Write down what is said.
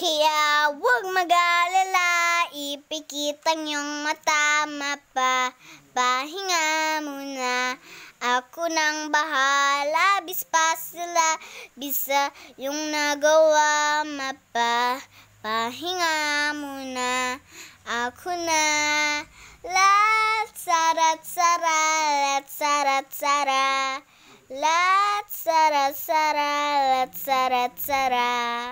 Kaya huwag mag-alala, ipikitang yung mata, mapa, pahinga muna. Ako nang bahala, bispa sila, bisa yung nagawa, mapa, pahinga muna. Ako na, la, tsara, tsara, la, tsara, tsara, la, tsara, tsara, la, tsara, tsara.